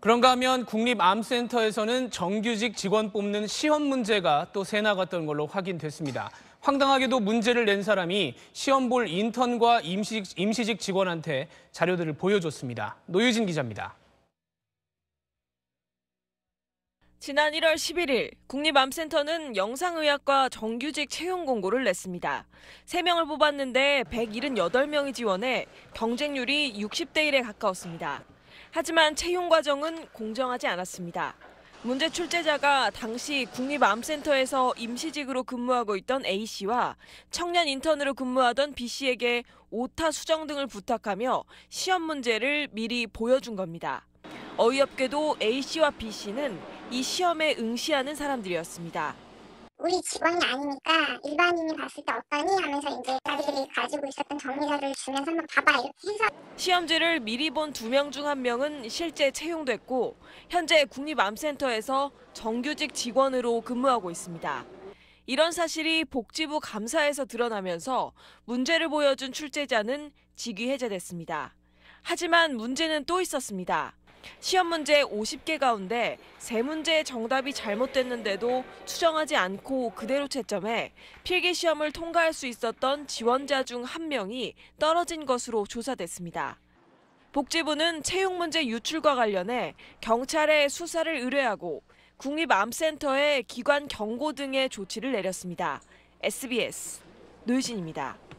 그런가 하면 국립암센터에서는 정규직 직원 뽑는 시험 문제가 또 새나갔던 걸로 확인됐습니다. 황당하게도 문제를 낸 사람이 시험 볼 인턴과 임시직, 임시직 직원한테 자료들을 보여줬습니다. 노유진 기자입니다. 지난 1월 11일 국립암센터는 영상의학과 정규직 채용 공고를 냈습니다. 3명을 뽑았는데 178명이 지원해 경쟁률이 60대 1에 가까웠습니다. 하지만 채용 과정은 공정하지 않았습니다. 문제 출제자가 당시 국립암센터에서 임시직으로 근무하고 있던 A씨와 청년 인턴으로 근무하던 B씨에게 오타 수정 등을 부탁하며 시험 문제를 미리 보여준 겁니다. 어이없게도 A씨와 B씨는 이 시험에 응시하는 사람들이었습니다. 우리 직원이 아니니까 일반인이 봤을 때 어떠니 하면서 이제 자기들이 가지고 있었던 정리자를 주면서 한번 봐봐 이렇게 해서 시험지를 미리 본 두 명 중 한 명은 실제 채용됐고 현재 국립암센터에서 정규직 직원으로 근무하고 있습니다. 이런 사실이 복지부 감사에서 드러나면서 문제를 보여준 출제자는 직위 해제됐습니다. 하지만 문제는 또 있었습니다. 시험 문제 50개 가운데 3문제의 정답이 잘못됐는데도 수정하지 않고 그대로 채점해 필기 시험을 통과할 수 있었던 지원자 중 한 명이 떨어진 것으로 조사됐습니다. 복지부는 채용 문제 유출과 관련해 경찰에 수사를 의뢰하고 국립암센터에 기관 경고 등의 조치를 내렸습니다. SBS 노유진입니다.